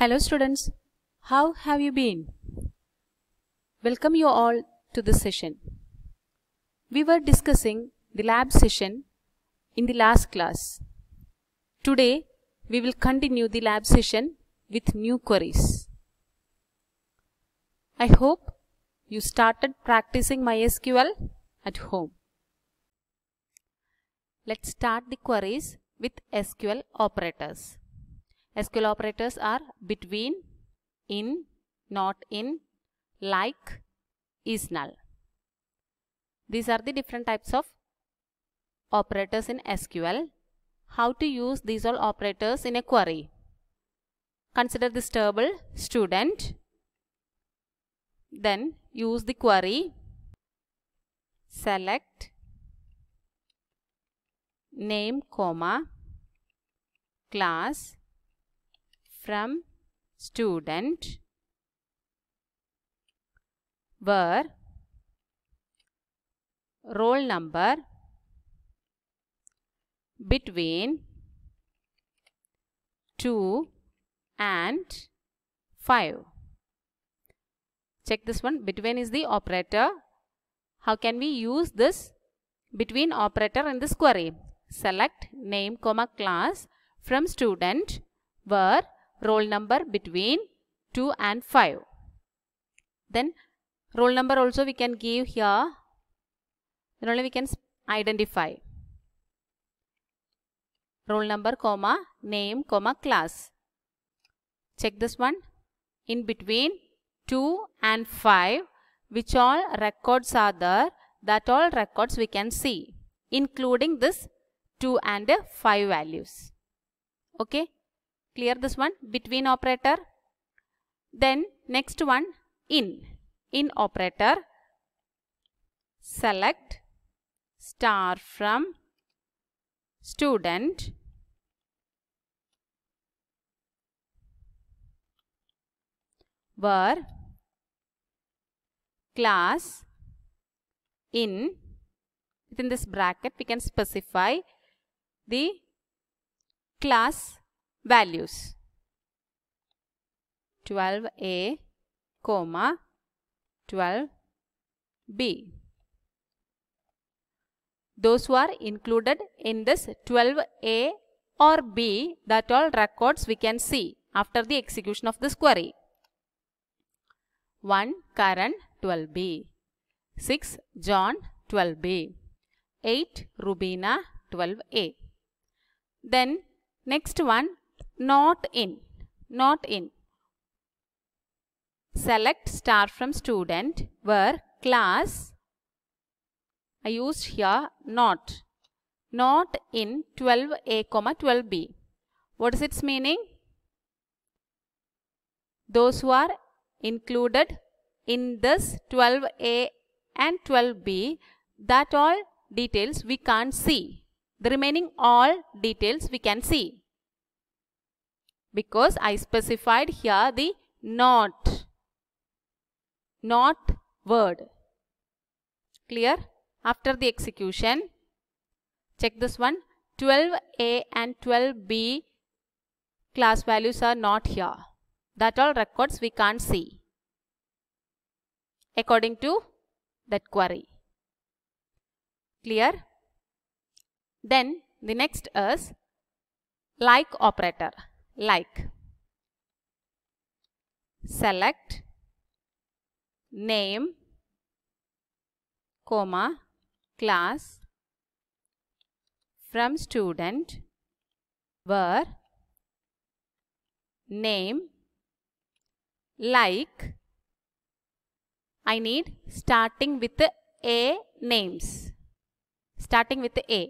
Hello students, how have you been? Welcome you all to this session. We were discussing the lab session in the last class. Today we will continue the lab session with new queries. I hope you started practicing MySQL at home. Let's start the queries with SQL operators. SQL operators are between, in, not in, like, is null. These are the different types of operators in SQL. How to use these all operators in a query? Consider this table student. Then use the query select name comma class from student were roll number between 2 and 5. Check this one. Between is the operator. How can we use this between operator in this query? Select name comma class from student where roll number between 2 and 5. Then roll number also we can give here. Then only we can identify. Roll number, comma, name, comma, class. Check this one. In between 2 and 5, which all records are there, that all records we can see, including this 2 and 5 values. Okay clear this one between operator then next one in in operator select star from student where class in within this bracket we can specify the class values 12a comma 12b those who are included in this 12a or b that all records we can see after the execution of this query 1 Karan 12b 6 John 12b 8 Rubina 12a then next one not in not in select star from student where class I used here not not in 12a comma 12b what is its meaning those who are included in this 12a and 12b that all details we can't see the remaining all details we can see because I specified here the not not word clear after the execution check this one 12a and 12b class values are not here that all records we can't see according to that query clear then the next is like operator like select name comma class from student where name like I need starting with a names starting with a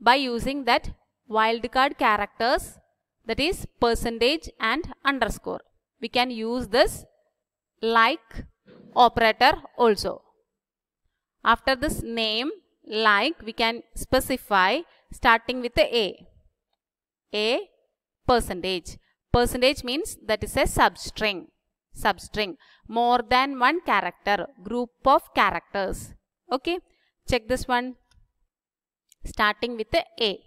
by using that wildcard characters that is percentage and underscore. We can use this like operator also. After this name like we can specify starting with the A. A percentage. Percentage means that is a substring. Substring. More than one character. Group of characters. Okay. Check this one. Starting with the A.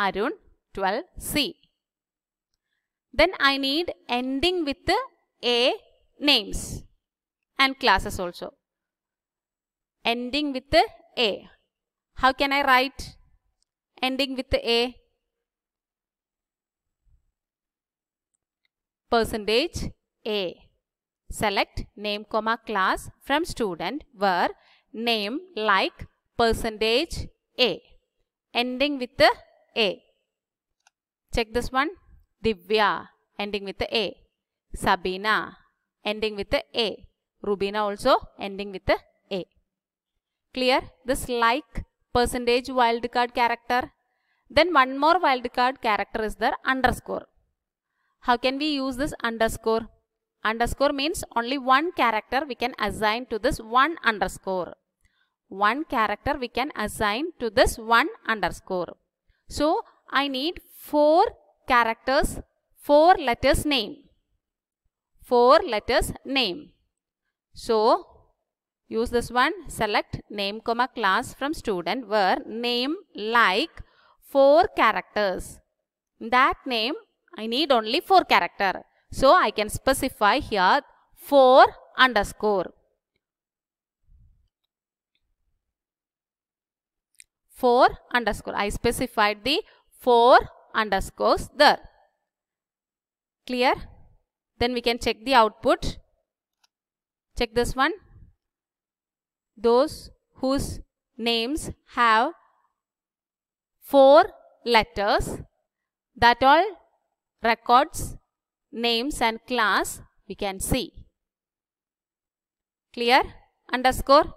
Arun 12C. Then I need ending with A names and classes also. Ending with A. How can I write ending with A? Percentage A. Select name comma class from student where name like percentage A. Ending with A. Check this one. Divya, ending with the A. Sabina, ending with the A. Rubina also ending with the A. Clear? This like percentage wildcard character. Then one more wildcard character is the underscore. How can we use this underscore? Underscore means only one character we can assign to this one underscore. One character we can assign to this one underscore. So, I need four characters, 4 letters name. 4 letters name. So, use this one, select name comma class from student where name like 4 characters. That name, I need only 4 character. So, I can specify here 4 underscore. 4 underscore. I specified the 4 underscores there. Clear? Then we can check the output. Check this one. Those whose names have four letters that all records names and class we can see. Clear? Underscore.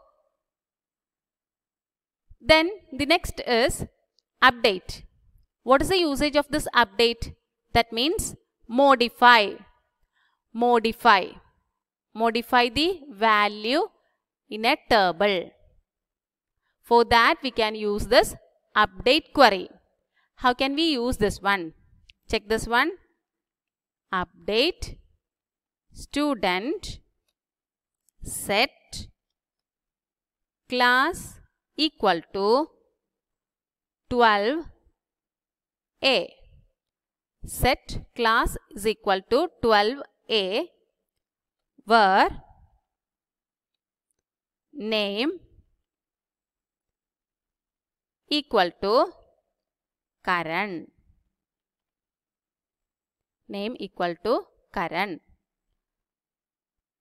Then the next is update. What is the usage of this update? That means modify. Modify. Modify the value in a table. For that we can use this update query. How can we use this one? Check this one. Update student set class equal to 12 a. Set class is equal to 12A where name equal to Karan. Name equal to Karan.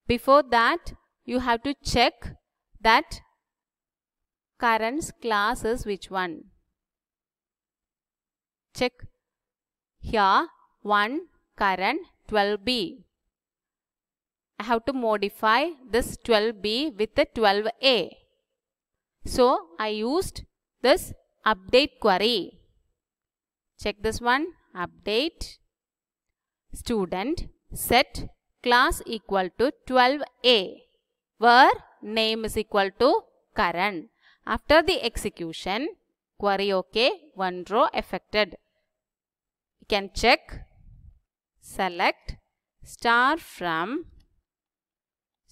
Before that, you have to check that Karan's class is which one? Check here 1 current 12B. I have to modify this 12B with the 12A. So I used this update query. Check this one update student set class equal to 12A where name is equal to current. After the execution query OK one row affected. You can check, select star from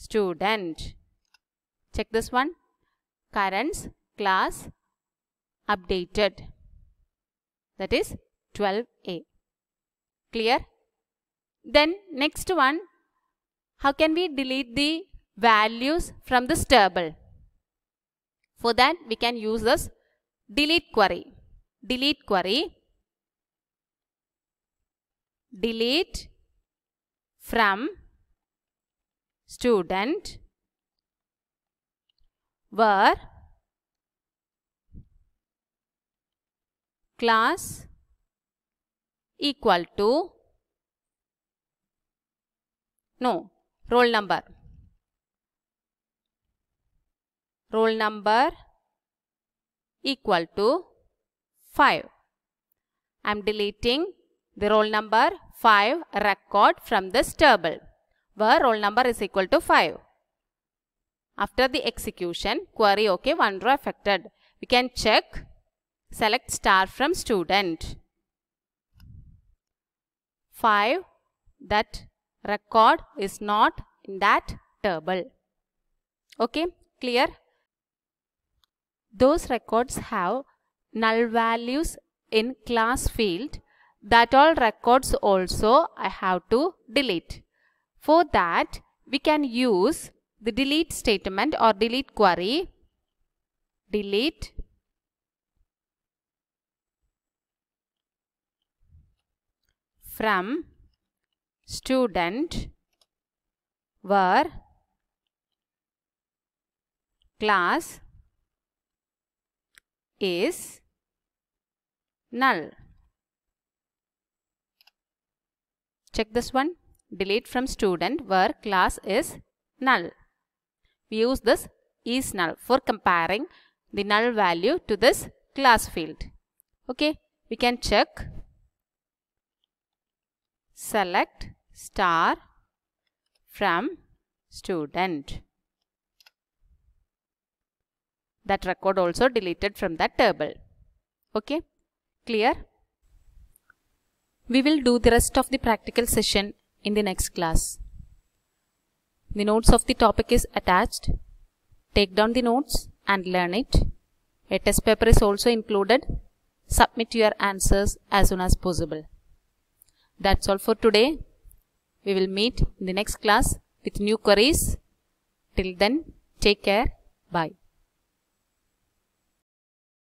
student. Check this one, currents class updated that is 12A. Clear? Then next one, how can we delete the values from this table? For that we can use this delete query delete query, delete from student where class equal to no roll number roll number equal to 5. I am deleting the roll number 5 record from this table where roll number is equal to 5. After the execution, query OK, one row affected. We can check, select star from student. 5, that record is not in that table. Okay, clear? Those records have null values in class field that all records also I have to delete. For that we can use the delete statement or delete query delete from student where class is null. Check this one. Delete from student where class is null. We use this is null for comparing the null value to this class field. Okay. We can check select star from student. That record also deleted from that table. Okay. Clear? We will do the rest of the practical session in the next class. The notes of the topic is attached. Take down the notes and learn it. A test paper is also included. Submit your answers as soon as possible. That's all for today. We will meet in the next class with new queries. Till then, take care. Bye.